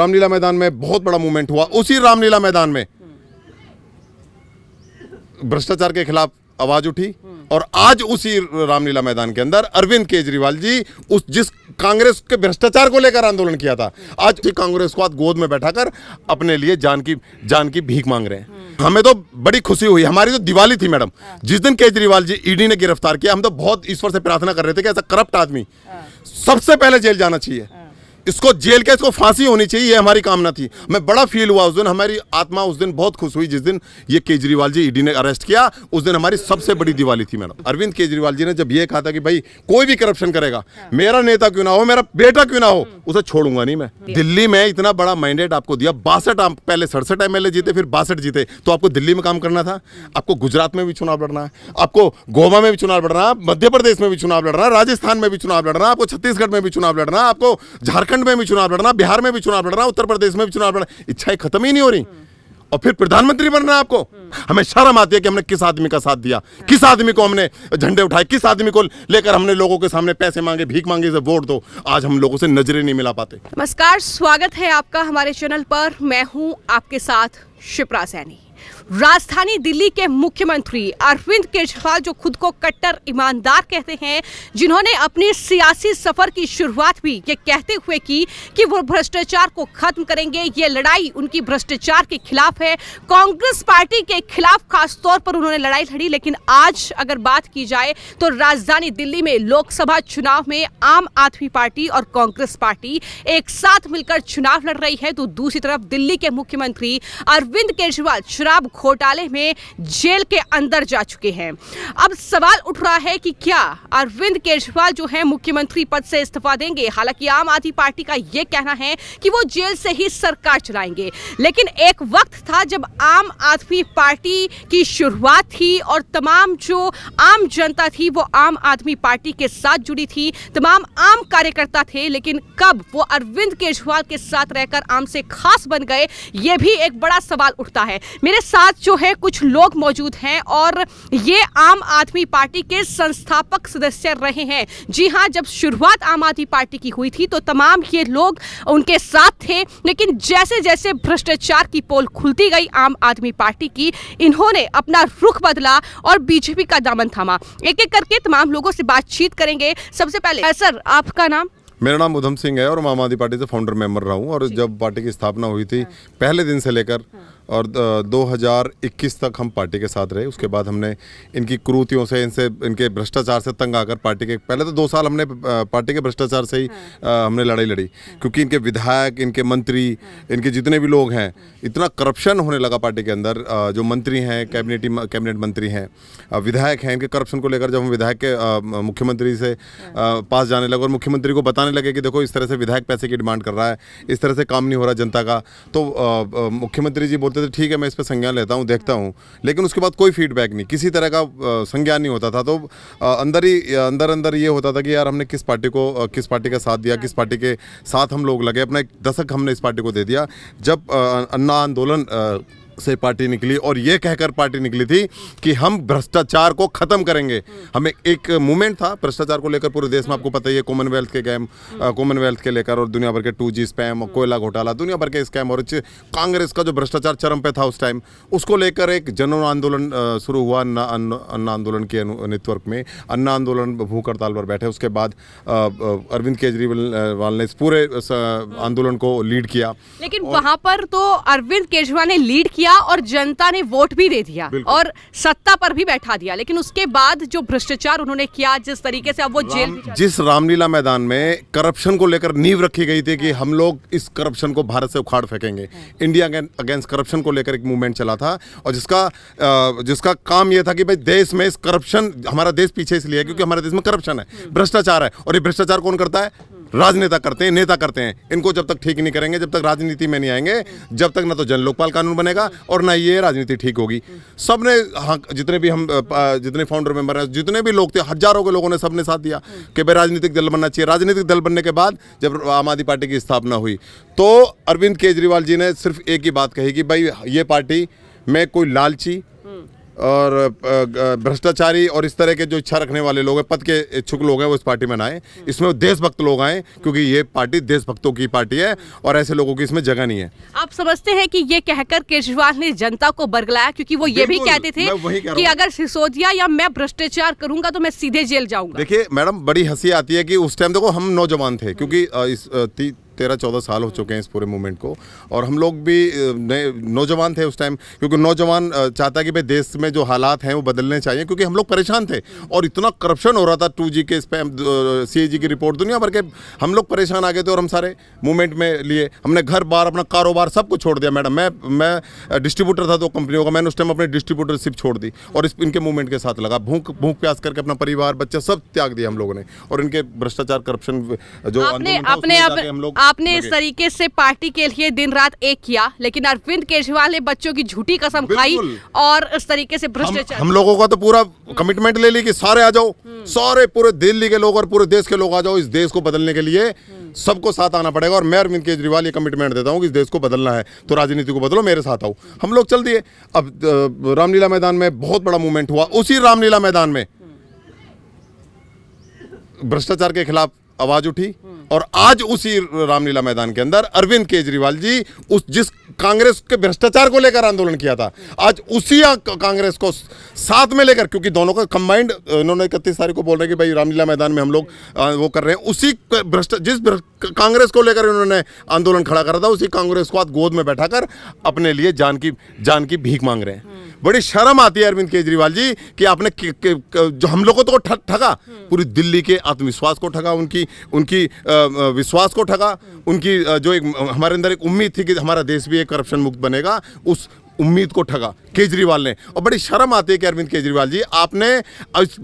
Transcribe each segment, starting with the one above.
रामलीला मैदान में बहुत बड़ा मूवमेंट हुआ उसी रामलीला मैदान में भ्रष्टाचार के खिलाफ आवाज उठी और आज उसी रामलीला मैदान के अंदर अरविंद केजरीवाल जी उस जिस कांग्रेस के भ्रष्टाचार को लेकर आंदोलन किया था आज कांग्रेस को आज गोद में बैठाकर अपने लिए जान की जान की भीख मांग रहे हैं हमें तो बड़ी खुशी हुई हमारी तो दिवाली थी मैडम जिस दिन केजरीवाल जी ईडी ने गिरफ्तार किया हम तो बहुत ईश्वर से प्रार्थना कर रहे थे कि ऐसा करप्ट आदमी सबसे पहले जेल जाना चाहिए इसको जेल के इसको फांसी होनी चाहिए ये हमारी कामना थी मैं बड़ा फील हुआ उस दिन हमारी आत्मा उस दिन बहुत खुश हुई जिस दिन ये केजरीवाल जी ईडी e ने अरेस्ट किया उस दिन हमारी सबसे बड़ी दिवाली थी मैडम अरविंद केजरीवाल जी ने जब ये कहा था कि भाई कोई भी करप्शन करेगा हाँ। मेरा नेता क्यों ना हो मेरा बेटा क्यों ना हो हम्म। उसे छोड़ूंगा नहीं मैं दिल्ली में इतना बड़ा मैंडेट आपको दिया बासठ पहले सड़सठ एम जीते फिर बासठ जीते तो आपको दिल्ली में काम करना था आपको गुजरात में भी चुनाव लड़ना है आपको गोवा में भी चुनाव लड़ना है मध्य प्रदेश में भी चुनाव लड़ना है राजस्थान में भी चुनाव लड़ना है आपको छत्तीसगढ़ में भी चुनाव लड़ना है आपको झारखंड झारखंड में भी चुनाव लड़ना बिहार में भी चुनाव लड़ना उत्तर प्रदेश में भी चुनाव लड़ना इच्छाएं खत्म ही नहीं हो रही और फिर प्रधानमंत्री बनना आपको हमें शर्म आती है कि हमने किस आदमी का साथ दिया किस आदमी को हमने झंडे उठाए किस आदमी को लेकर हमने लोगों के सामने पैसे मांगे भीख मांगे से वोट दो आज हम लोगों से नजरें नहीं मिला पाते नमस्कार स्वागत है आपका हमारे चैनल पर मैं हूँ आपके साथ शिप्रा सैनी राजधानी दिल्ली के मुख्यमंत्री अरविंद केजरीवाल जो खुद को कट्टर ईमानदार कहते हैं जिन्होंने अपने सियासी सफर की शुरुआत भी ये कहते हुए की कि वो भ्रष्टाचार को खत्म करेंगे ये लड़ाई उनकी भ्रष्टाचार के खिलाफ है कांग्रेस पार्टी के खिलाफ खासतौर पर उन्होंने लड़ाई लड़ी लेकिन आज अगर बात की जाए तो राजधानी दिल्ली में लोकसभा चुनाव में आम आदमी पार्टी और कांग्रेस पार्टी एक साथ मिलकर चुनाव लड़ रही है तो दूसरी तरफ दिल्ली के मुख्यमंत्री अरविंद केजरीवाल चुनाव घोटाले में जेल के अंदर जा चुके हैं अब सवाल उठ रहा है कि क्या अरविंद केजरीवाल जो है मुख्यमंत्री पद से इस्तीफा देंगे हालांकि आम आदमी पार्टी का यह कहना है कि वो जेल से ही सरकार चलाएंगे लेकिन एक वक्त था जब आम आदमी पार्टी की शुरुआत थी और तमाम जो आम जनता थी वो आम आदमी पार्टी के साथ जुड़ी थी तमाम आम कार्यकर्ता थे लेकिन कब वो अरविंद केजरीवाल के साथ रहकर आम से खास बन गए ये भी एक बड़ा सवाल उठता है मेरे साथ साथ जो है कुछ लोग मौजूद हैं और ये आम आदमी पार्टी के संस्थापक सदस्य रहे हैं जी हाँ जब शुरुआत आम आदमी पार्टी की हुई थी तो तमाम ये लोग उनके साथ थे लेकिन जैसे जैसे भ्रष्टाचार की पोल खुलती गई आम आदमी पार्टी की इन्होंने अपना रुख बदला और बीजेपी का दामन थामा एक एक करके तमाम लोगों से बातचीत करेंगे सबसे पहले सर आपका नाम मेरा नाम उधम सिंह है और मैं आम आदमी पार्टी से फाउंडर मेंबर रहा हूँ और जब पार्टी की स्थापना हुई थी हाँ। पहले दिन से लेकर हाँ। और 2021 तक हम पार्टी के साथ रहे उसके बाद हमने इनकी क्रूतियों से इनसे इनके भ्रष्टाचार से तंग आकर पार्टी के पहले तो दो साल हमने पार्टी के भ्रष्टाचार से ही हाँ। हमने लड़ाई लड़ी क्योंकि इनके विधायक इनके मंत्री हाँ। इनके जितने भी लोग हैं इतना करप्शन होने लगा पार्टी के अंदर जो मंत्री हैं कैबिनेटी कैबिनेट मंत्री हैं विधायक हैं इनके करप्शन को लेकर जब हम विधायक के मुख्यमंत्री से हाँ। पास जाने लगे और मुख्यमंत्री को बताने लगे कि देखो इस तरह से विधायक पैसे की डिमांड कर रहा है इस तरह से काम नहीं हो रहा जनता का तो मुख्यमंत्री जी बोलते थे तो ठीक है मैं इस पर संज्ञान लेता हूँ देखता हूँ लेकिन उसके बाद कोई फीडबैक नहीं किसी तरह का संज्ञान नहीं होता था तो अंदर ही अंदर अंदर ये होता था कि यार हमने किस पार्टी को किस पार्टी का साथ दिया किस पार्टी के साथ हम लोग लगे अपना एक दशक हमने इस पार्टी को दे दिया जब अन्ना आंदोलन से पार्टी निकली और ये कहकर पार्टी निकली थी कि हम भ्रष्टाचार को ख़त्म करेंगे हमें एक मूवमेंट था भ्रष्टाचार को लेकर पूरे देश में आपको पता ही है कॉमनवेल्थ के गैम कॉमनवेल्थ के लेकर और दुनिया भर के टू जी स्पैम और कोयला घोटाला दुनिया भर के स्कैम और कांग्रेस का जो भ्रष्टाचार चरम पे था उस टाइम उसको लेकर एक जन आंदोलन शुरू हुआ अन्ना अन्ना आंदोलन के नेटवर्क में अन्ना आंदोलन भूख हड़ताल पर बैठे उसके बाद अरविंद केजरीवाल ने पूरे आंदोलन को लीड किया लेकिन वहां पर तो अरविंद केजरीवाल ने लीड किया किया और जनता ने वोट भी दे दिया और सत्ता पर भी बैठा दिया लेकिन उसके बाद जो भ्रष्टाचार उन्होंने किया जिस तरीके से अब वो जेल जिस रामलीला मैदान में करप्शन को लेकर नींव रखी गई थी कि हम लोग इस करप्शन को भारत से उखाड़ फेंकेंगे हाँ। इंडिया अगेंस्ट करप्शन को लेकर एक मूवमेंट चला था और जिसका जिसका काम यह था कि भाई देश में इस करप्शन हमारा देश पीछे इसलिए है क्योंकि हमारे देश में करप्शन है हाँ। भ्रष्टाचार है और ये भ्रष्टाचार कौन करता है राजनेता करते हैं नेता करते हैं इनको जब तक ठीक नहीं करेंगे जब तक राजनीति में नहीं आएंगे जब तक ना तो जन लोकपाल कानून बनेगा और ना ये राजनीति ठीक होगी सब ने हाँ जितने भी हम जितने फाउंडर मेंबर हैं जितने भी लोग थे हजारों के लोगों ने सबने साथ दिया कि भाई राजनीतिक दल बनना चाहिए राजनीतिक दल बनने के बाद जब आम आदमी पार्टी की स्थापना हुई तो अरविंद केजरीवाल जी ने सिर्फ एक ही बात कही कि भाई ये पार्टी में कोई लालची और भ्रष्टाचारी और इस तरह के जो इच्छा रखने वाले लोग हैं पद के इच्छुक लोग हैं वो इस पार्टी में ना आए हम्म। इसमें देशभक्त लोग आए क्योंकि ये पार्टी देशभक्तों की पार्टी है और ऐसे लोगों की इसमें जगह नहीं है आप समझते हैं कि ये कहकर केजरीवाल ने जनता को बरगलाया क्योंकि वो ये भी कहते थे कि अगर सिसोदिया या मैं भ्रष्टाचार करूंगा तो मैं सीधे जेल जाऊंगा देखिये मैडम बड़ी हंसी आती है कि उस टाइम देखो हम नौजवान थे क्योंकि तेरह चौदह साल हो चुके हैं इस पूरे मूवमेंट को और हम लोग भी नौजवान थे उस टाइम क्योंकि नौजवान चाहता है कि भाई देश में जो हालात हैं वो बदलने चाहिए क्योंकि हम लोग परेशान थे और इतना करप्शन हो रहा था टू जी के स्पैम सी जी की रिपोर्ट दुनिया भर के हम लोग परेशान आ गए थे और हम सारे मूवमेंट में लिए हमने घर बार अपना कारोबार सब कुछ छोड़ दिया मैडम मैं मैं डिस्ट्रीब्यूटर था दो कंपनियों का मैंने उस टाइम अपनी डिस्ट्रीब्यूटरशिप छोड़ दी और इस इनके मूवमेंट के साथ लगा भूख भूख प्यास करके अपना परिवार बच्चा सब त्याग दिया हम लोगों ने और इनके भ्रष्टाचार करप्शन जो हम लोग आपने इस तरीके से पार्टी के लिए दिन रात एक किया लेकिन अरविंद केजरीवाल ने बच्चों की झूठी कसम खाई और इस तरीके से भ्रष्टाचार हम, हम लोगों का तो पूरा कमिटमेंट ले ली कि सारे आ जाओ हम्म। सारे पूरे दिल्ली के लोग और पूरे देश के लोग आ जाओ इस देश को बदलने के लिए हम्म। सबको साथ आना पड़ेगा और मैं अरविंद केजरीवाल ये कमिटमेंट देता हूँ कि इस देश को बदलना है तो राजनीति को बदलो मेरे साथ आओ हम लोग चल दिए अब रामलीला मैदान में बहुत बड़ा मूवमेंट हुआ उसी रामलीला मैदान में हम्म। भ्रष्टाचार के खिलाफ आवाज उठी और आज उसी रामलीला मैदान के अंदर अरविंद केजरीवाल जी उस जिस कांग्रेस के भ्रष्टाचार को लेकर आंदोलन किया था आज उसी कांग्रेस को साथ में लेकर क्योंकि दोनों का कंबाइंड इन्होंने इकतीस तारीख को बोल रहे कि भाई रामलीला मैदान में हम लोग वो कर रहे हैं उसी भ्रष्ट जिस कांग्रेस को लेकर उन्होंने आंदोलन खड़ा करा था उसी कांग्रेस को आज गोद में बैठा अपने लिए जान की जान की भीख मांग रहे हैं बड़ी शर्म आती है अरविंद केजरीवाल जी कि आपने के, के, के, जो हम लोगों तो ठगा पूरी दिल्ली के आत्मविश्वास को ठगा उनकी उनकी विश्वास को ठगा उनकी जो एक हमारे अंदर एक उम्मीद थी कि हमारा देश भी एक करप्शन मुक्त बनेगा उस उम्मीद को ठगा केजरीवाल ने और बड़ी शर्म आती है कि अरविंद केजरीवाल जी आपने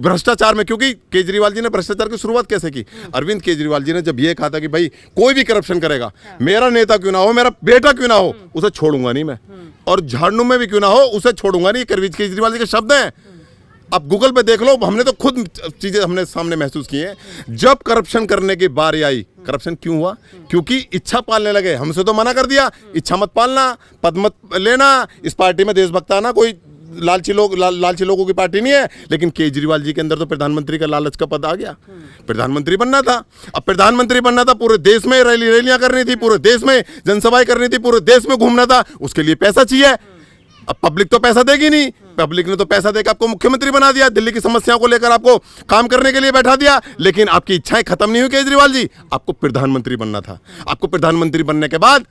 भ्रष्टाचार में क्योंकि केजरीवाल जी ने भ्रष्टाचार की शुरुआत कैसे की हम्म। अरविंद केजरीवाल जी ने जब ये कहा था कि भाई कोई भी करप्शन करेगा हाँ। मेरा नेता क्यों ना हो मेरा बेटा क्यों ना हो हम्म। उसे छोड़ूंगा नहीं मैं हम्म। और झाड़नू में भी क्यों ना हो उसे छोड़ूंगा नहीं अरविंद केजरीवाल जी के शब्द हैं अब गूगल पे देख लो हमने तो खुद चीज़ें हमने सामने महसूस की हैं जब करप्शन करने की बारी आई करप्शन क्यों हुआ क्योंकि इच्छा पालने लगे हमसे तो मना कर दिया इच्छा मत पालना पद मत लेना इस पार्टी में देशभक्त आना कोई लालची लोग ला, लालची लोगों की पार्टी नहीं है लेकिन केजरीवाल जी के अंदर तो प्रधानमंत्री का लालच का पद आ गया प्रधानमंत्री बनना था अब प्रधानमंत्री बनना था पूरे देश में रैली रैलियां करनी थी पूरे देश में जनसभाएं करनी थी पूरे देश में घूमना था उसके लिए पैसा चाहिए अब पब्लिक तो पैसा देगी नहीं पब्लिक ने तो पैसा देकर आपको मुख्यमंत्री बना दिया दिल्ली की समस्याओं को लेकर आपको काम करने के लिए बैठा दिया लेकिन आपकी इच्छाएं खत्म नहीं हुई केजरीवाल जी आपको प्रधानमंत्री बनना था आपको प्रधानमंत्री बनने के बाद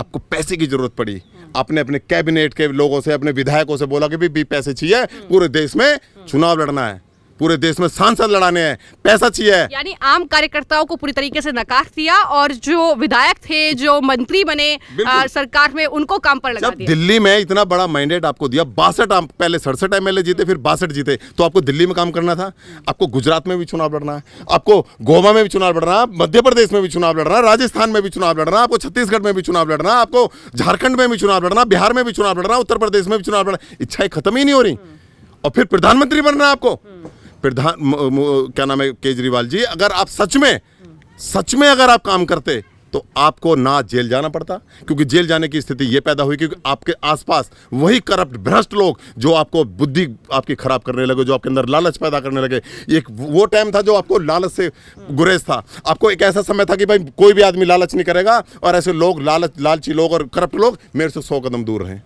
आपको पैसे की जरूरत पड़ी आपने अपने कैबिनेट के लोगों से अपने विधायकों से बोला कि भी, भी पैसे चाहिए पूरे देश में चुनाव लड़ना है पूरे देश में सांसद लड़ाने हैं पैसा चाहिए यानी आम कार्यकर्ताओं को पूरी तरीके से नकार दिया और जो विधायक थे जो मंत्री बने आ, सरकार में उनको काम पर लगा दिया दिल्ली में इतना बड़ा मैंडेट आपको दिया बासठ पहले सड़सठ एमएलए जीते फिर बासठ जीते तो आपको दिल्ली में काम करना था आपको गुजरात में भी चुनाव लड़ना है आपको गोवा में भी चुनाव लड़ना है मध्य प्रदेश में भी चुनाव लड़ना है राजस्थान में भी चुनाव लड़ना आपको छत्तीसगढ़ में भी चुनाव लड़ना आपको झारखंड में भी चुनाव लड़ना बिहार में भी चुनाव लड़ना उत्तर प्रदेश में भी चुनाव लड़ना इच्छाएं खत्म ही नहीं हो रही और फिर प्रधानमंत्री बनना आपको प्रधान क्या नाम है केजरीवाल जी अगर आप सच में सच में अगर आप काम करते तो आपको ना जेल जाना पड़ता क्योंकि जेल जाने की स्थिति यह पैदा हुई क्योंकि आपके आसपास वही करप्ट भ्रष्ट लोग जो आपको बुद्धि आपकी खराब करने लगे जो आपके अंदर लालच पैदा करने लगे एक वो टाइम था जो आपको लालच से गुरेज था आपको एक ऐसा समय था कि भाई कोई भी आदमी लालच नहीं करेगा और ऐसे लोग लालच लालची लोग और करप्ट लोग मेरे से सौ कदम दूर रहे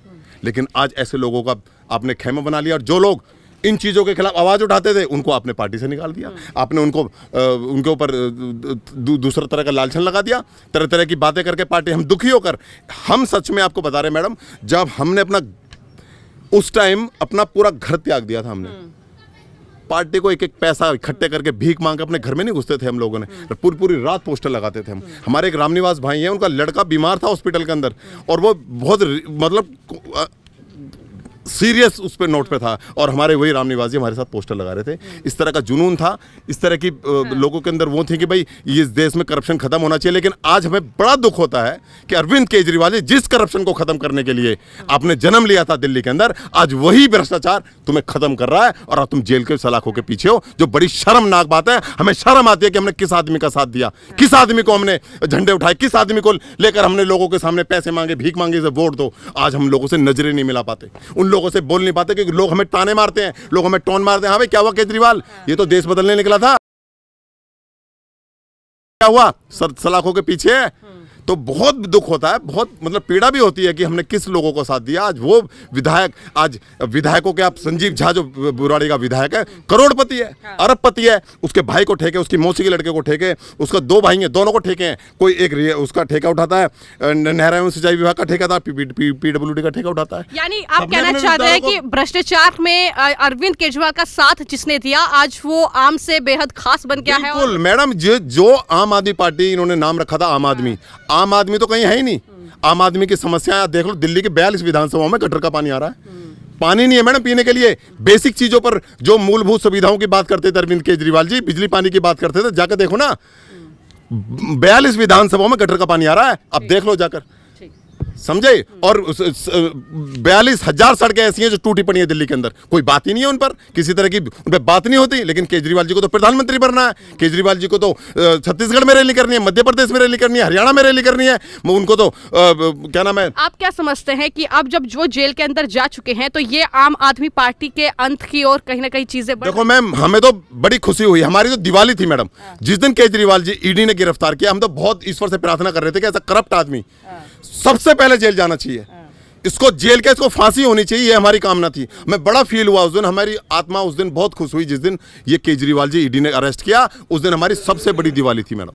लेकिन आज ऐसे लोगों का आपने खेमा बना लिया और जो लोग इन चीज़ों के खिलाफ आवाज़ उठाते थे उनको आपने पार्टी से निकाल दिया हम्म। आपने उनको आ, उनके ऊपर दूसरे दूसरा तरह का लालछन लगा दिया तरह तरह की बातें करके पार्टी हम दुखी होकर हम सच में आपको बता रहे मैडम जब हमने अपना उस टाइम अपना पूरा घर त्याग दिया था हमने हम्म। पार्टी को एक एक पैसा इकट्ठे हम्म। करके भीख मांग के अपने घर में नहीं घुसते थे हम लोगों ने पूरी पूरी रात पोस्टर लगाते थे हम हमारे एक रामनिवास भाई हैं उनका लड़का बीमार था हॉस्पिटल के अंदर और वो बहुत मतलब सीरियस उस पर नोट पे था और हमारे वही राम निवासी हमारे साथ पोस्टर लगा रहे थे इस तरह का जुनून था इस तरह की हाँ। लोगों के अंदर वो थी कि भाई इस देश में करप्शन खत्म होना चाहिए लेकिन आज हमें बड़ा दुख होता है कि अरविंद केजरीवाल जी जिस करप्शन को खत्म करने के लिए आपने जन्म लिया था दिल्ली के अंदर आज वही भ्रष्टाचार तुम्हें खत्म कर रहा है और तुम जेल के सलाखों के पीछे हो जो बड़ी शर्मनाक बात है हमें शर्म आती है कि हमने किस आदमी का साथ दिया हाँ। किस आदमी को हमने झंडे उठाए किस आदमी को लेकर हमने लोगों के सामने पैसे मांगे भीख मांगे वोट दो आज हम लोगों से नजरें नहीं मिला पाते उन लोग लोगों से बोल नहीं पाते क्योंकि लोग हमें ताने मारते हैं लोग हमें टोन मारते हैं हाँ भाई क्या हुआ केजरीवाल ये तो देश बदलने निकला था क्या हुआ सलाखों के पीछे तो बहुत दुख होता है बहुत मतलब पीड़ा भी होती है कि हमने किस लोगों को साथ दिया आज वो विधायक आज विधायकों के आप संजीव झा जो बुराड़ी का विधायक है करोड़पति है हाँ। अरबपति है उसके भाई को ठेके उसकी मौसी के लड़के को ठेके उसका दो भाई हैं दोनों को ठेके हैं कोई एक उसका ठेका उठाता है नहरा एवं सिंचाई विभाग का ठेका था पीडब्ल्यू का ठेका उठाता है यानी आप कहना चाहते हैं कि भ्रष्टाचार में अरविंद केजरीवाल का साथ जिसने दिया आज वो आम से बेहद खास बन गया है मैडम जो आम आदमी पार्टी इन्होंने नाम रखा था आम आदमी हाँ। आम आदमी तो कहीं है ही नहीं आम आदमी की समस्या देख लो दिल्ली के बयालीस विधानसभाओं में गटर का पानी आ रहा है पानी नहीं है मैडम पीने के लिए बेसिक चीज़ों पर जो मूलभूत सुविधाओं की बात करते थे अरविंद केजरीवाल जी बिजली पानी की बात करते थे जाकर देखो ना बयालीस विधानसभाओं में गटर का पानी आ रहा है अब देख लो जाकर समझे और बयालीस हजार सड़कें ऐसी हैं जो टूटी पड़ी है दिल्ली के अंदर कोई बात ही नहीं है उन पर किसी तरह की उन पर बात नहीं होती लेकिन केजरीवाल जी को तो प्रधानमंत्री बनना है केजरीवाल जी को तो छत्तीसगढ़ में रैली करनी है मध्य प्रदेश में रैली करनी है हरियाणा में रैली करनी है उनको तो आ, क्या नाम है आप क्या समझते हैं कि अब जब जो जेल के अंदर जा चुके हैं तो ये आम आदमी पार्टी के अंत की ओर कहीं ना कहीं चीजें देखो मैम हमें तो बड़ी खुशी हुई हमारी तो दिवाली थी मैडम हाँ। जिस दिन केजरीवाल जी ईडी ने गिरफ्तार किया हम तो बहुत ईश्वर से प्रार्थना कर रहे थे कि ऐसा करप्ट आदमी हाँ। सबसे पहले पहले जेल जाना चाहिए इसको जेल के इसको फांसी होनी चाहिए ये हमारी कामना थी मैं बड़ा फील हुआ उस दिन हमारी आत्मा उस दिन बहुत खुश हुई जिस दिन ये केजरीवाल जी ईडी e ने अरेस्ट किया उस दिन हमारी सबसे बड़ी दिवाली थी मैडम